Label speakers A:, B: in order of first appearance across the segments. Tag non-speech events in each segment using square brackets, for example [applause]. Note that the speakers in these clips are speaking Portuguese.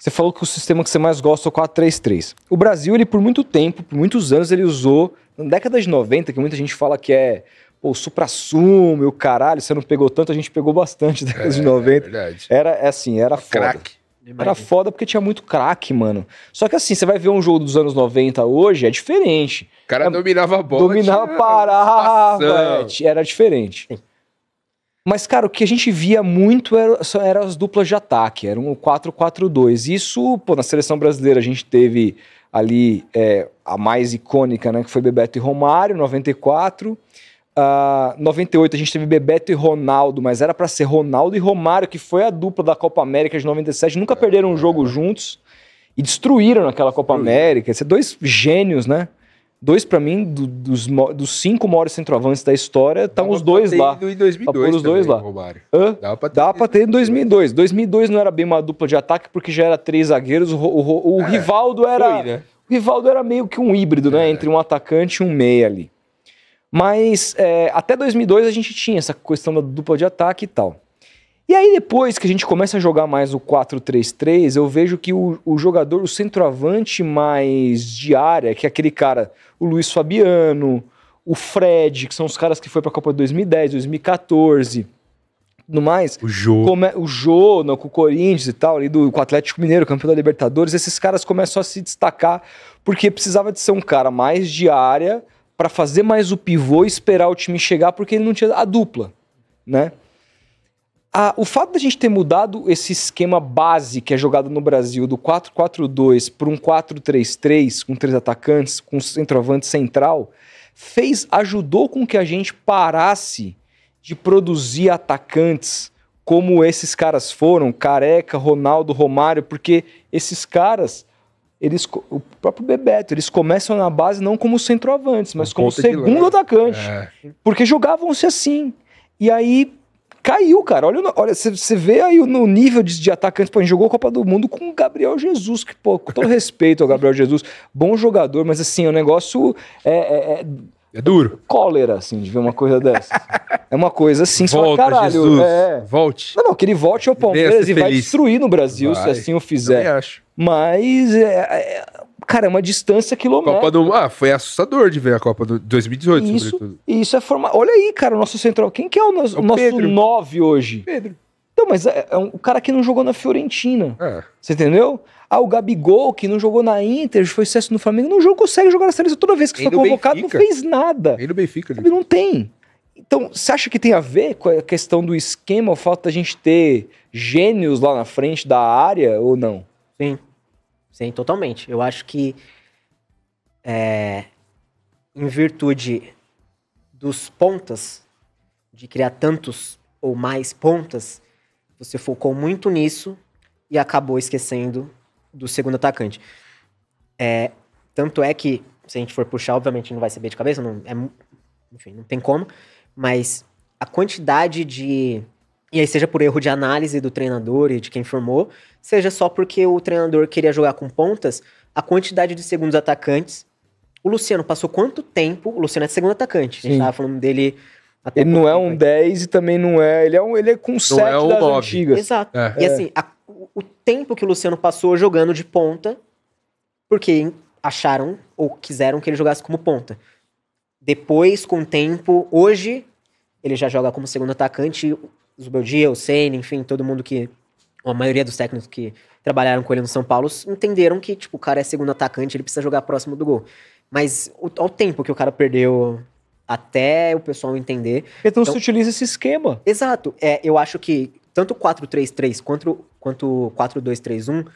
A: Você falou que o sistema que você mais gosta é o 433. O Brasil, ele por muito tempo, por muitos anos, ele usou, na década de 90, que muita gente fala que é pô, o supra-sumo e o caralho, você não pegou tanto, a gente pegou bastante na década é, de 90. É verdade. Era é assim, era o foda. Crack. Era foda porque tinha muito craque, mano. Só que assim, você vai ver um jogo dos anos 90 hoje, é diferente. O cara é, dominava a bola. Dominava, parava, é, era diferente. Mas, cara, o que a gente via muito eram era as duplas de ataque, eram o 4-4-2. Isso, pô, na seleção brasileira a gente teve ali é, a mais icônica, né, que foi Bebeto e Romário, 94. Uh, 98 a gente teve Bebeto e Ronaldo, mas era para ser Ronaldo e Romário, que foi a dupla da Copa América de 97, nunca é. perderam um jogo juntos e destruíram naquela Copa América. Esses dois gênios, né? dois para mim do, dos, dos cinco maiores centroavantes da história estão os dois lá. Em 2002 tá os dois lá. Hã? Dá para ter, Dá pra ter em 2002. 2002 não era bem uma dupla de ataque porque já era três zagueiros. O, o, o é, Rivaldo era foi, né? o Rivaldo era meio que um híbrido, né, é. entre um atacante e um meia ali. Mas é, até 2002 a gente tinha essa questão da dupla de ataque e tal. E aí depois que a gente começa a jogar mais o 4-3-3, eu vejo que o, o, jogador, o centroavante mais de área, que é aquele cara, o Luiz Fabiano, o Fred, que são os caras que foi para a Copa de 2010, 2014, no mais. O Jô. Come, o Jô, com o Corinthians e tal, ali do, com o Atlético Mineiro, campeão da Libertadores, esses caras começam a se destacar porque precisava de ser um cara mais de área para fazer mais o pivô e esperar o time chegar, porque ele não tinha a dupla, né? a, o fato da gente ter mudado esse esquema base que é jogado no Brasil do 4-4-2 para um 4-3-3 com três atacantes, com um centroavante central, fez ajudou com que a gente parasse de produzir atacantes como esses caras foram, Careca, Ronaldo, Romário, porque esses caras eles, o próprio Bebeto, eles começam na base não como centroavantes, mas um como segundo atacante. É. Porque jogavam-se assim. E aí caiu, cara. Olha, olha você vê aí no nível de, de atacantes. Pô, a gente jogou a Copa do Mundo com o Gabriel Jesus, que, pô, com todo [laughs] respeito ao Gabriel Jesus, bom jogador, mas assim, o negócio é, é, é é duro. Cólera, assim, de ver uma coisa dessa. é uma coisa assim, Volta, caralho. Jesus, é... Volte. Não, não, que ele volte ao é Palmeiras e vai destruir no Brasil, vai. se assim o fizer. Eu acho. Mas é, é, cara, é uma distância quilométrica. Copa do... Ah, foi assustador de ver a Copa do 2018, isso, sobretudo. Isso é forma. Olha aí, cara, o nosso central. Quem que é o, no... o nosso 9 hoje? Pedro. Então, mas é, é, um cara que não jogou na Fiorentina. É. Você entendeu? Ah, o Gabigol, que não jogou na Inter, foi sucesso no Flamengo, não jogou, consegue jogar na seleção toda vez que Nem foi convocado, Benfica. não fez nada. Nem no Benfica. Ele né? não tem. Então, você acha que tem a ver com a questão do esquema, o falta da gente ter gênios lá na frente da área ou não?
B: Sim. Sim, totalmente. Eu acho que é, em virtude dos pontas, de criar tantos ou mais pontas, você focou muito nisso e acabou esquecendo do segundo atacante. É, tanto é que, se a gente for puxar, obviamente não vai saber de cabeça, não, é, enfim, não tem como, mas a quantidade de e aí, seja por erro de análise do treinador e de quem formou, seja só porque o treinador queria jogar com pontas, a quantidade de segundos atacantes. O Luciano passou quanto tempo? O Luciano é segundo atacante. A gente tava falando dele. Até ele não é um aqui. 10 e também não é. Ele é um, ele é com não 7 é das antigas. Exato. É. E assim, a, o tempo que o Luciano passou jogando de ponta, porque acharam ou quiseram que ele jogasse como ponta. Depois, com o tempo, hoje, ele já joga como segundo atacante. Zubeldia, o Senna, enfim, todo mundo que. A maioria dos técnicos que trabalharam com ele no São Paulo entenderam que, tipo, o cara é segundo atacante, ele precisa jogar próximo do gol. Mas o, ao tempo que o cara perdeu até o pessoal entender. Então, então se utiliza esse esquema. Exato. É, eu acho que tanto o 4-3-3 quanto, quanto o 4-2-3-1,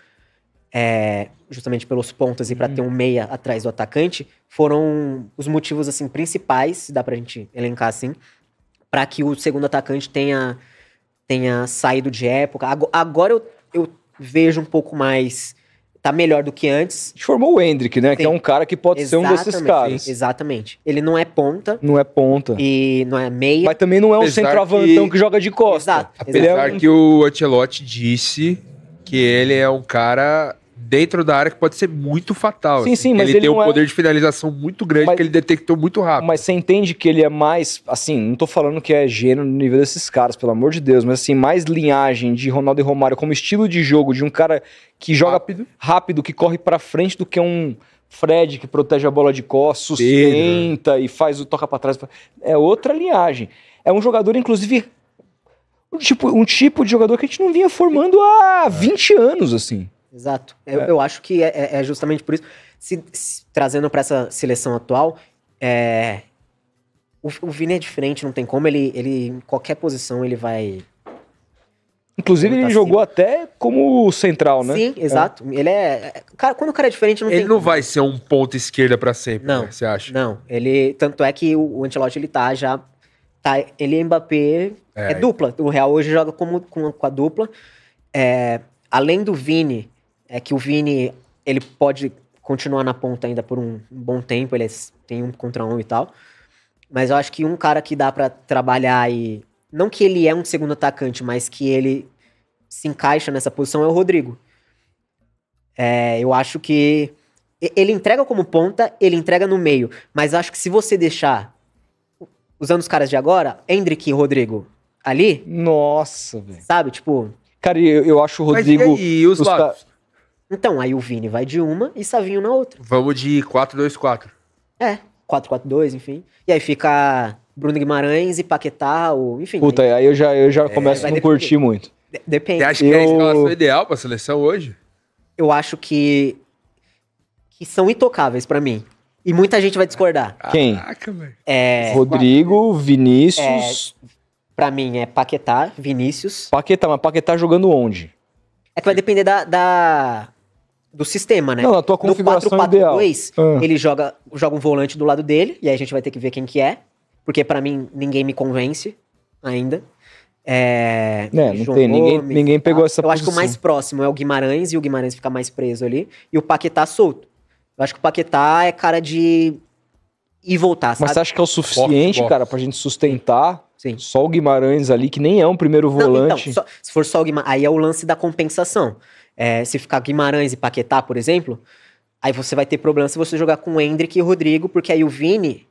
B: é, justamente pelos pontas e para ter um uhum. meia atrás do atacante, foram os motivos assim principais, se dá pra gente elencar assim, para que o segundo atacante tenha tenha saído de época. Agora eu, eu vejo um pouco mais. Tá melhor do que antes. Formou o Hendrick, né? Sim. Que é um cara que pode Exatamente. ser um desses caras. Exatamente. Ele não é ponta. Não é ponta. E não é meia. Mas também não é um centroavantão que... que... joga de costa. Exato. Apesar é um...
A: que o Ancelotti disse que ele é um cara dentro da área que pode ser muito fatal. Sim, assim. sim, mas ele, ele tem um é... poder de finalização muito grande mas, que ele detectou muito rápido. Mas você entende que ele é mais, assim, não tô falando que é gênio no nível desses caras, pelo amor de Deus, mas assim, mais linhagem de Ronaldo e Romário como estilo de jogo de um cara que joga rápido, rápido que corre para frente do que um Fred que protege a bola de costas, sustenta Pedro. e faz o toca para trás. É outra linhagem. É um jogador inclusive um tipo, um tipo de jogador que a gente não vinha formando há 20 anos, assim.
B: Exato. Eu, é. eu acho que é, é, é justamente por isso. Se, se trazendo para essa seleção atual, é, o, o Vini é diferente, não tem como. Ele, ele em qualquer posição, ele vai. Inclusive, ele acima.
A: jogou até como central,
B: né? Sim, é. exato. Ele é, é. Cara, quando o cara é diferente, não ele tem. Ele não como. vai
A: ser um ponto esquerda para sempre, não, né, você
B: acha? Não. Ele, tanto é que o, o Antelote, ele tá já. Tá, ele e Mbappé é, dupla. O Real hoje joga como, com, com a dupla. É, além do Vini é que o Vini, ele pode continuar na ponta ainda por um, bom tempo, ele é tem um contra um e tal. Mas eu acho que um cara que dá para trabalhar e. Não que ele é um segundo atacante, mas que ele se encaixa nessa posição é o Rodrigo. É, eu acho que. Ele entrega como ponta, ele entrega no meio. Mas acho que se você deixar. Usando os caras de agora, Hendrick e Rodrigo ali. Nossa, velho. Sabe, tipo. Cara, eu, eu acho o Rodrigo. Mas e, aí, os, os lados? Então, aí o Vini vai de uma e Savinho na outra.
A: Vamos de 4-2-4.
B: É, 4-4-2, enfim. E aí fica Bruno Guimarães e Paquetá, ou, enfim. Puta, aí, né? aí
A: eu já, eu já é, começo a não curtir muito.
B: depende. Você acha que é a escalação ideal pra seleção hoje? Eu acho que. que são intocáveis para mim. E muita gente vai discordar. Quem? É... Rodrigo, Vinícius. É... Pra mim é Paquetá, Vinícius. Paquetá, mas Paquetá jogando onde? É que vai depender da, da, do sistema, né? Não, a tua configuração no 4 -4 ele joga, joga um volante do lado dele, e aí a gente vai ter que ver quem que é, porque para mim ninguém me convence ainda. É, é não tem, ninguém, Gomes, ninguém pegou essa Eu posição. acho que o mais próximo é o Guimarães, e o Guimarães fica mais preso ali, e o Paquetá solto. Eu acho que o Paquetá é cara de e voltar. Sabe? Mas você acha que é o suficiente, Forte, cara, pra gente sustentar? Sim. Só o Guimarães ali, que nem é um primeiro volante. Não, então, só, se for só o Guimarães, aí é o lance da compensação. É, se ficar Guimarães e Paquetá, por exemplo, aí você vai ter problema se você jogar com o Hendrick e o Rodrigo, porque aí o Vini,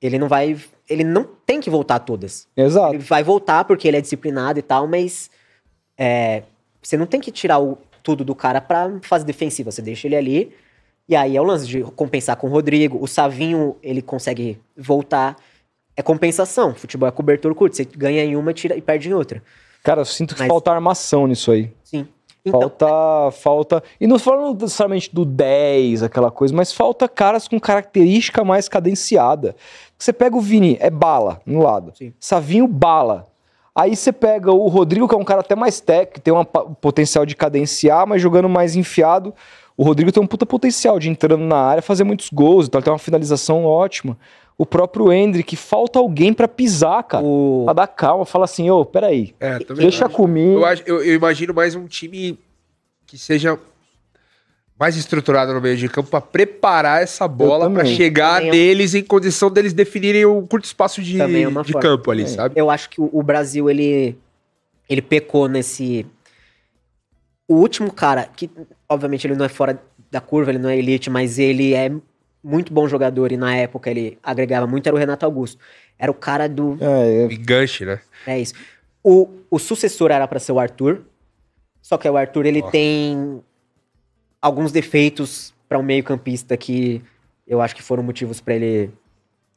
B: ele não vai. Ele não tem que voltar todas. Exato. Ele vai voltar porque ele é disciplinado e tal, mas é, você não tem que tirar o, tudo do cara pra fase defensiva. Você deixa ele ali e aí é o lance de compensar com o Rodrigo. O Savinho, ele consegue voltar. É compensação. Futebol é cobertura curta. Você ganha em uma tira, e perde em outra. Cara, eu sinto que Mas... falta armação nisso aí. Sim. Então, falta, é... falta.
A: E não falando necessariamente do 10, aquela coisa, mas falta caras com característica mais cadenciada. Você pega o Vini, é bala no lado. Sim. Savinho, bala. Aí você pega o Rodrigo, que é um cara até mais técnico, tem um potencial de cadenciar, mas jogando mais enfiado. O Rodrigo tem um puta potencial de entrando na área, fazer muitos gols, então tal, tem uma finalização ótima. O próprio Hendrick, que falta alguém para pisar, cara. O... Pra dar calma, fala assim, ô, oh, peraí. É, deixa acho. comigo. Eu, eu, eu imagino mais um time que seja mais estruturada no meio de campo para preparar essa bola para chegar é
B: neles em condição deles definirem o um curto espaço de, é de campo ali, é. sabe? Eu acho que o Brasil ele ele pecou nesse o último cara que obviamente ele não é fora da curva, ele não é elite, mas ele é muito bom jogador e na época ele agregava muito era o Renato Augusto. Era o cara do é,
A: é. né?
B: É isso. O, o sucessor era para ser o Arthur. Só que o Arthur ele Nossa. tem alguns defeitos para um meio-campista que eu acho que foram motivos para ele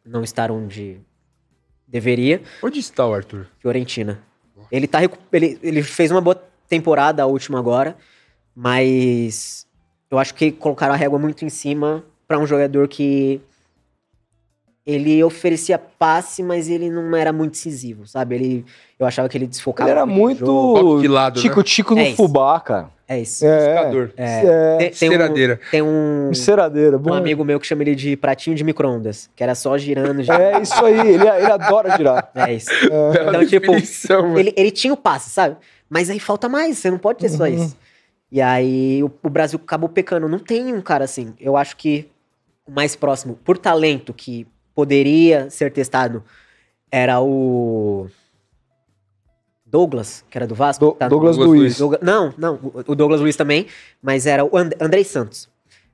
B: não estar onde deveria. Onde está o Arthur? Fiorentina. Ele, tá, ele, ele fez uma boa temporada, a última agora, mas eu acho que colocaram a régua muito em cima para um jogador que ele oferecia passe, mas ele não era muito decisivo, sabe? Ele, eu achava que ele desfocava. Ele era muito tico-tico né? no é fubá, cara. É isso. É, é. é. Tem, tem Ceradeira. Um, tem um, Ceradeira, bom. um amigo meu que chama ele de pratinho de micro-ondas, que era só girando. girando. É isso aí, ele, ele adora girar. [laughs] É isso. É. Então, tipo, ele, ele, tinha o passe, sabe? Mas aí falta mais, você não pode ter uhum. só isso. E aí o, o Brasil acabou pecando. Não tem um cara assim. Eu acho que o mais próximo, por talento, que poderia ser testado era o Douglas, que era do Vasco. Do, tá Douglas, Douglas Luiz. não, não, o Douglas Luiz também, mas era o And, Andrei Santos.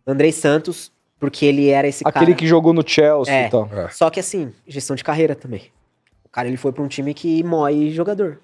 B: Andrei Santos, porque ele era esse Aquele cara, que jogou
A: no Chelsea é, É. Só
B: que assim, gestão de carreira também. O cara ele foi para um time que moe jogador.